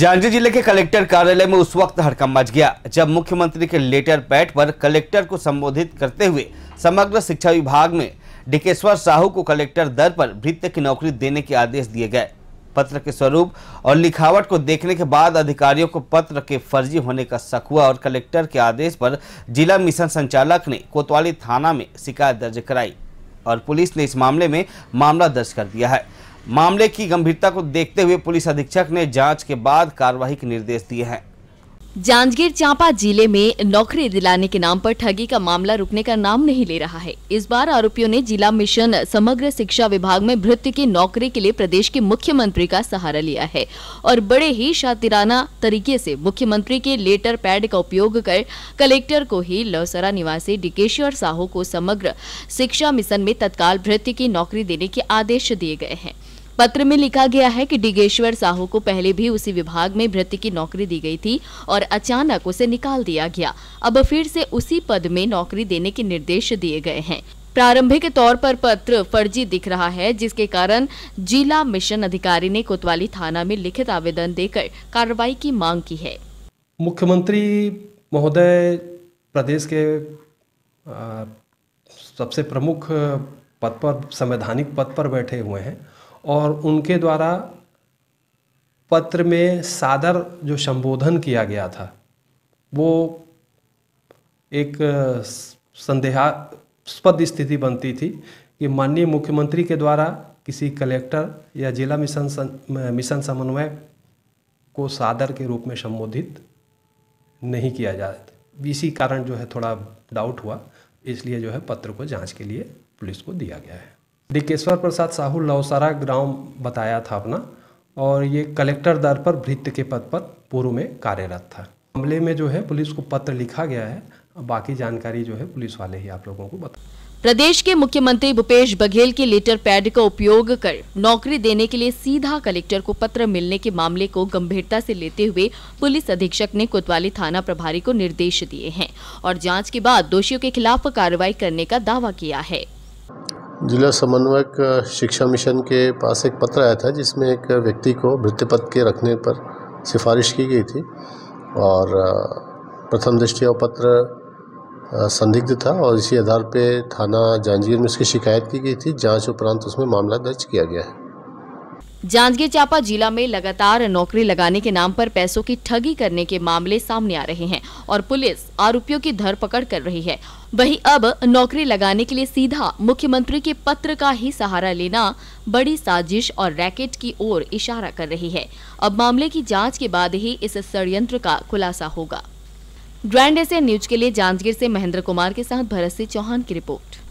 जांजगीर जिले के कलेक्टर कार्यालय में उस वक्त हड़कम मच गया जब मुख्यमंत्री के लेटर पैड पर कलेक्टर को संबोधित करते हुए समग्र शिक्षा विभाग में डिकेश्वर साहू को कलेक्टर दर पर वृत्त की नौकरी देने के आदेश दिए गए पत्र के स्वरूप और लिखावट को देखने के बाद अधिकारियों को पत्र के फर्जी होने का शक हुआ और कलेक्टर के आदेश पर जिला मिशन संचालक ने कोतवाली थाना में शिकायत दर्ज कराई और पुलिस ने इस मामले में मामला दर्ज कर दिया है मामले की गंभीरता को देखते हुए पुलिस अधीक्षक ने जांच के बाद कार्रवाई के निर्देश दिए हैं जांजगीर चांपा जिले में नौकरी दिलाने के नाम पर ठगी का मामला रुकने का नाम नहीं ले रहा है इस बार आरोपियों ने जिला मिशन समग्र शिक्षा विभाग में भृत्य की नौकरी के लिए प्रदेश के मुख्यमंत्री का सहारा लिया है और बड़े ही शातिराना तरीके से मुख्यमंत्री के लेटर पैड का उपयोग कर कलेक्टर को ही लौसरा निवासी डिकेश्वर साहू को समग्र शिक्षा मिशन में तत्काल भृत्य की नौकरी देने के आदेश दिए गए हैं पत्र में लिखा गया है कि डिगेश्वर साहू को पहले भी उसी विभाग में भृत्य की नौकरी दी गई थी और अचानक उसे निकाल दिया गया अब फिर से उसी पद में नौकरी देने के निर्देश दिए गए हैं प्रारंभिक तौर पर पत्र फर्जी दिख रहा है जिसके कारण जिला मिशन अधिकारी ने कोतवाली थाना में लिखित आवेदन देकर कार्रवाई की मांग की है मुख्यमंत्री महोदय प्रदेश के आ, सबसे प्रमुख पद पर संवैधानिक पद पर बैठे हुए हैं और उनके द्वारा पत्र में सादर जो संबोधन किया गया था वो एक संदेहास्पद स्थिति बनती थी कि माननीय मुख्यमंत्री के द्वारा किसी कलेक्टर या जिला मिशन सं, मिशन समन्वय को सादर के रूप में संबोधित नहीं किया जाता इसी कारण जो है थोड़ा डाउट हुआ इसलिए जो है पत्र को जांच के लिए पुलिस को दिया गया है डिकेश्वर प्रसाद साहू नवसारा ग्राम बताया था अपना और ये कलेक्टर दर पर भृत्य के पद पर पूर्व में कार्यरत था मामले में जो है पुलिस को पत्र लिखा गया है बाकी जानकारी जो है पुलिस वाले ही आप लोगों को बता प्रदेश के मुख्यमंत्री भूपेश बघेल के लेटर पैड का उपयोग कर नौकरी देने के लिए सीधा कलेक्टर को पत्र मिलने के मामले को गंभीरता से लेते हुए पुलिस अधीक्षक ने कोतवाली थाना प्रभारी को निर्देश दिए हैं और जांच के बाद दोषियों के खिलाफ कार्रवाई करने का दावा किया है जिला समन्वयक शिक्षा मिशन के पास एक पत्र आया था जिसमें एक व्यक्ति को भृत्य पद के रखने पर सिफारिश की गई थी और प्रथम दृष्टि पत्र संदिग्ध था और इसी आधार पर थाना जांजगीर में उसकी शिकायत की गई थी जांच उपरांत उसमें मामला दर्ज किया गया है जांजगीर चांपा जिला में लगातार नौकरी लगाने के नाम पर पैसों की ठगी करने के मामले सामने आ रहे हैं और पुलिस आरोपियों की धरपकड़ कर रही है वहीं अब नौकरी लगाने के लिए सीधा मुख्यमंत्री के पत्र का ही सहारा लेना बड़ी साजिश और रैकेट की ओर इशारा कर रही है अब मामले की जांच के बाद ही इस षडयंत्र का खुलासा होगा ग्रैंड एशियन न्यूज के लिए जांजगीर से महेंद्र कुमार के साथ भरत सिंह चौहान की रिपोर्ट